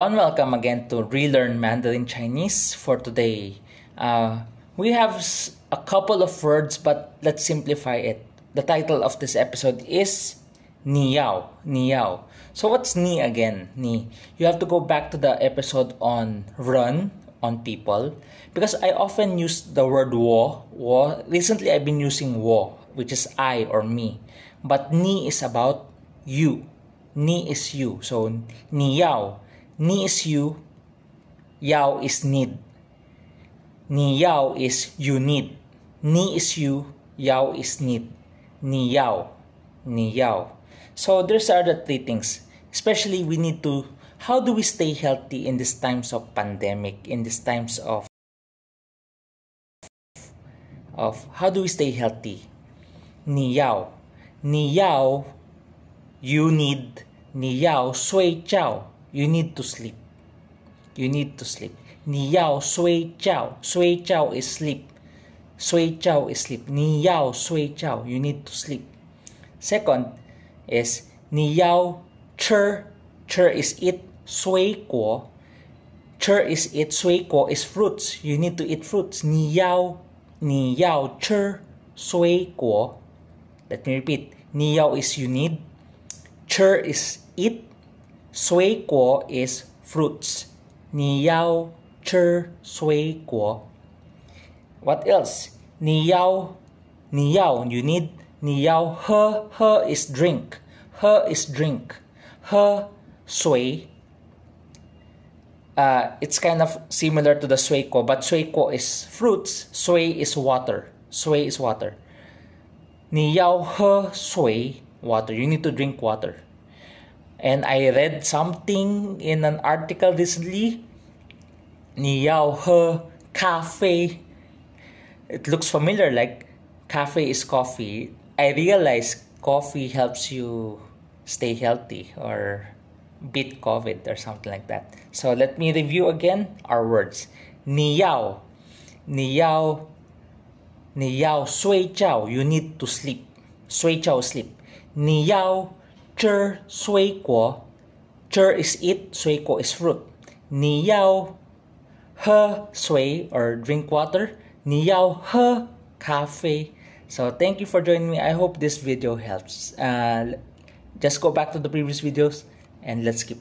Unwelcome welcome again to Relearn Mandarin Chinese for today. Uh, we have a couple of words, but let's simplify it. The title of this episode is Niyao. Niyao. So, what's Ni again? Ni. You have to go back to the episode on run, on people, because I often use the word wo. wo. Recently, I've been using wo, which is I or me. But Ni is about you. Ni is you. So, Niyao Ni is you, Yao is need. Ni Yao is you need. Ni is you, Yao is need. Ni Yao, Ni Yao. So these are the three things. Especially we need to, how do we stay healthy in these times of pandemic, in these times of of how do we stay healthy? Ni Yao. Ni Yao, you need. Ni Yao, Sui Chao. You need to sleep. You need to sleep. Ni sui chao. Sui chao is sleep. Sui chao is sleep. Ni sui chao. You need to sleep. Second is ni chur. Chur is eat. Sui guo. Chur is eat. Sui guo is fruits. You need to eat fruits. Ni yao. chur. Sui guo. Let me repeat. Ni is you need. Chur is eat. 水果 is fruits. 你要吃水果. What else? 你要你要 you need he her is drink. Her is drink. Her sui. uh, it's kind of similar to the sueco, but sueco is fruits, sui is water. Sui is water. 你要喝水 water. You need to drink water. And I read something in an article recently. cafe. it looks familiar like cafe is coffee i realize coffee helps you stay healthy or beat covid or something like that so let me review again our words Niao, niao, niao. sui chao you need to sleep sui chao sleep Niao. Zhi sui guo. is eat, sui guo is fruit. Ni yao he sui or drink water. Ni yao he cafe. So thank you for joining me. I hope this video helps. Uh, just go back to the previous videos and let's keep